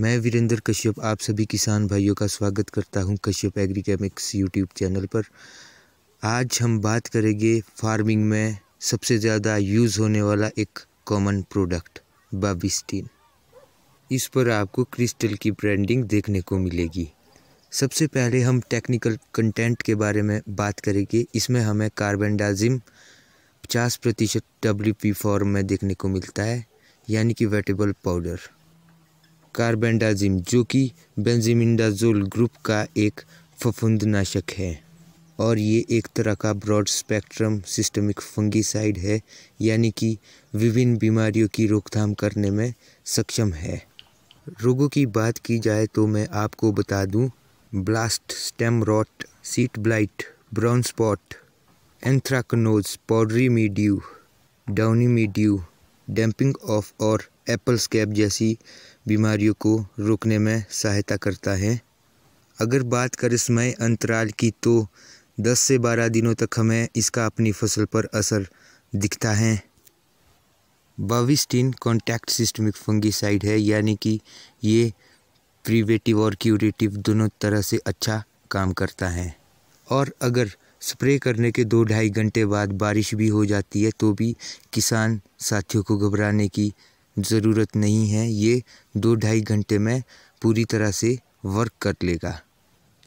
मैं वीरेंद्र कश्यप आप सभी किसान भाइयों का स्वागत करता हूं कश्यप एग्रीकेमिक्स यूट्यूब चैनल पर आज हम बात करेंगे फार्मिंग में सबसे ज़्यादा यूज़ होने वाला एक कॉमन प्रोडक्ट बाबिस्टीन इस पर आपको क्रिस्टल की ब्रांडिंग देखने को मिलेगी सबसे पहले हम टेक्निकल कंटेंट के बारे में बात करेंगे इसमें हमें कार्बनडाजिम पचास प्रतिशत डब्ल्यू फॉर्म में देखने को मिलता है यानी कि वेटेबल पाउडर कार्बेंडाजिम जो कि बेंजिमिंडाजोल ग्रुप का एक फफुंदनाशक है और ये एक तरह का ब्रॉड स्पेक्ट्रम सिस्टमिक फंगिसाइड है यानी कि विभिन्न बीमारियों की रोकथाम करने में सक्षम है रोगों की बात की जाए तो मैं आपको बता दूं blast stem rot sheath blight brown spot anthracnose powdery mildew downy mildew damping off और एप्पल स्कैब जैसी बीमारियों को रोकने में सहायता करता है अगर बात करें समय अंतराल की तो 10 से 12 दिनों तक हमें इसका अपनी फसल पर असर दिखता है बाविस्टीन कॉन्टैक्ट सिस्टमिक फंगीसाइड है यानी कि ये प्रिवेटिव और क्यूरेटिव दोनों तरह से अच्छा काम करता है और अगर स्प्रे करने के दो ढाई घंटे बाद बारिश भी हो जाती है तो भी किसान साथियों को घबराने की ज़रूरत नहीं है ये दो ढाई घंटे में पूरी तरह से वर्क कर लेगा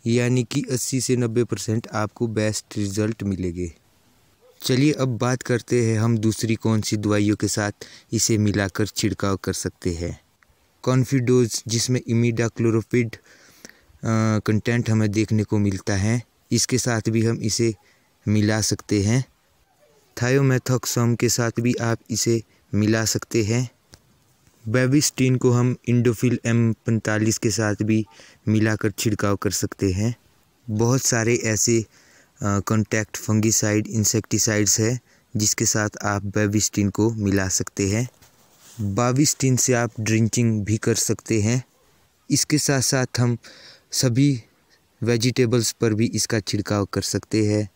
यानी कि 80 से 90 परसेंट आपको बेस्ट रिज़ल्ट मिलेंगे चलिए अब बात करते हैं हम दूसरी कौन सी दवाइयों के साथ इसे मिलाकर छिड़काव कर सकते हैं कॉन्फिडोज जिसमें इमिडा क्लोरोफिड कंटेंट हमें देखने को मिलता है इसके साथ भी हम इसे मिला सकते हैं थायोमेथोक्सोम के साथ भी आप इसे मिला सकते हैं बेबिस्टीन को हम इंडोफिल एम पैंतालीस के साथ भी मिलाकर छिड़काव कर सकते हैं बहुत सारे ऐसे कॉन्टैक्ट फंगिसाइड इंसेक्टिसाइड्स है जिसके साथ आप बेबिस्टीन को मिला सकते हैं बाविस्टीन से आप ड्रिंचिंग भी कर सकते हैं इसके साथ साथ हम सभी वेजिटेबल्स पर भी इसका छिड़काव कर सकते हैं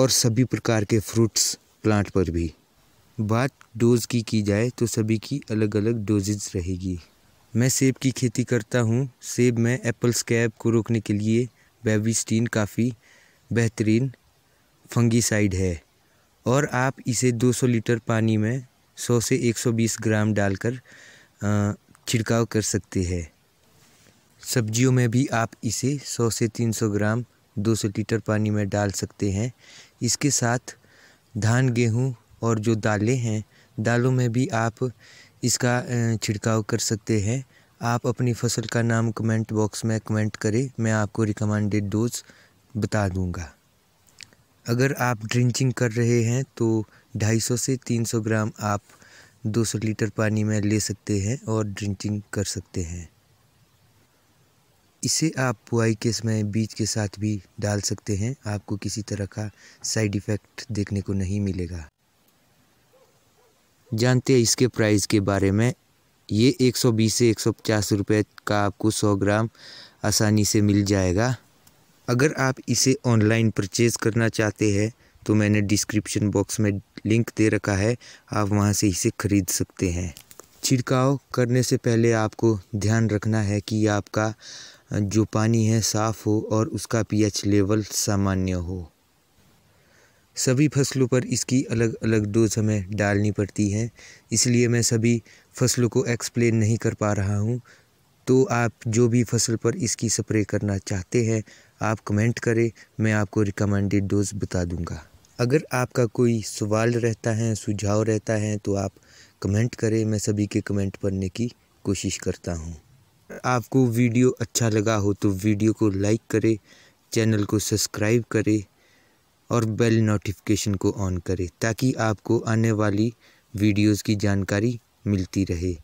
और सभी प्रकार के फ्रूट्स प्लांट पर भी बात डोज़ की की जाए तो सभी की अलग अलग डोजेज रहेगी मैं सेब की खेती करता हूँ सेब में एप्पल स्कैब को रोकने के लिए बेबिस्टीन काफ़ी बेहतरीन फंगीसाइड है और आप इसे 200 लीटर पानी में 100 से 120 ग्राम डालकर छिड़काव कर सकते हैं सब्जियों में भी आप इसे 100 से 300 ग्राम 200 लीटर पानी में डाल सकते हैं इसके साथ धान गेहूं और जो दालें हैं दालों में भी आप इसका छिड़काव कर सकते हैं आप अपनी फसल का नाम कमेंट बॉक्स में कमेंट करें मैं आपको रिकमेंडेड डोज बता दूंगा अगर आप ड्रिंचिंग कर रहे हैं तो 250 से 300 ग्राम आप 200 लीटर पानी में ले सकते हैं और ड्रिंचिंग कर सकते हैं इसे आप बुआई के समय बीज के साथ भी डाल सकते हैं आपको किसी तरह का साइड इफ़ेक्ट देखने को नहीं मिलेगा जानते हैं इसके प्राइस के बारे में ये 120 से 150 रुपए का आपको 100 ग्राम आसानी से मिल जाएगा अगर आप इसे ऑनलाइन परचेज़ करना चाहते हैं तो मैंने डिस्क्रिप्शन बॉक्स में लिंक दे रखा है आप वहाँ से इसे ख़रीद सकते हैं छिड़काव करने से पहले आपको ध्यान रखना है कि आपका जो पानी है साफ़ हो और उसका पीएच लेवल सामान्य हो सभी फसलों पर इसकी अलग अलग डोज हमें डालनी पड़ती है इसलिए मैं सभी फसलों को एक्सप्लेन नहीं कर पा रहा हूँ तो आप जो भी फसल पर इसकी स्प्रे करना चाहते हैं आप कमेंट करें मैं आपको रिकमेंडेड डोज बता दूंगा अगर आपका कोई सवाल रहता है सुझाव रहता है तो आप कमेंट करें मैं सभी के कमेंट पढ़ने की कोशिश करता हूँ आपको वीडियो अच्छा लगा हो तो वीडियो को लाइक करें चैनल को सब्सक्राइब करें और बेल नोटिफिकेशन को ऑन करें ताकि आपको आने वाली वीडियोस की जानकारी मिलती रहे